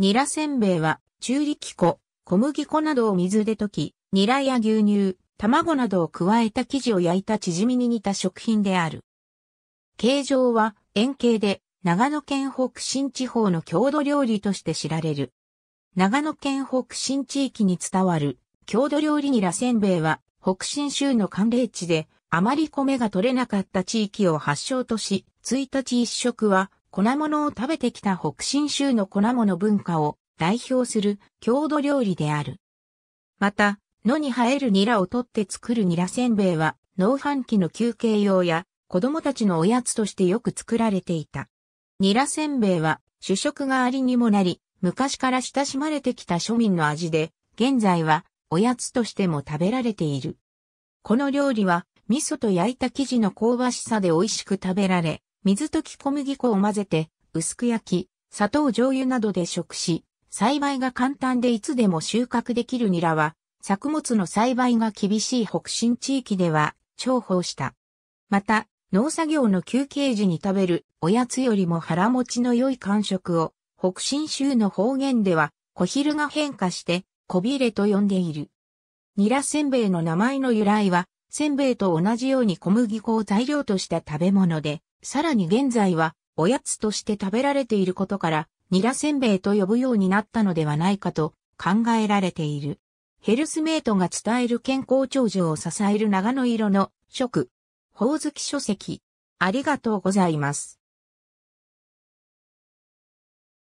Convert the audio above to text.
ニラせんべいは、中力粉、小麦粉などを水で溶き、ニラや牛乳、卵などを加えた生地を焼いた縮みに似た食品である。形状は円形で、長野県北新地方の郷土料理として知られる。長野県北新地域に伝わる郷土料理ニラせんべいは、北新州の寒冷地で、あまり米が取れなかった地域を発祥とし、1日一食は、粉物を食べてきた北信州の粉物文化を代表する郷土料理である。また、野に生えるニラを取って作るニラせんべいは、農飯期の休憩用や子供たちのおやつとしてよく作られていた。ニラせんべいは主食がありにもなり、昔から親しまれてきた庶民の味で、現在はおやつとしても食べられている。この料理は味噌と焼いた生地の香ばしさで美味しく食べられ、水溶き小麦粉を混ぜて、薄く焼き、砂糖醤油などで食し、栽培が簡単でいつでも収穫できるニラは、作物の栽培が厳しい北進地域では重宝した。また、農作業の休憩時に食べるおやつよりも腹持ちの良い感触を、北新州の方言では、小昼が変化して、小びれと呼んでいる。ニラせんべいの名前の由来は、せんべいと同じように小麦粉を材料とした食べ物で、さらに現在は、おやつとして食べられていることから、ニラせんべいと呼ぶようになったのではないかと考えられている。ヘルスメイトが伝える健康長寿を支える長野色の食。宝月書籍。ありがとうございます。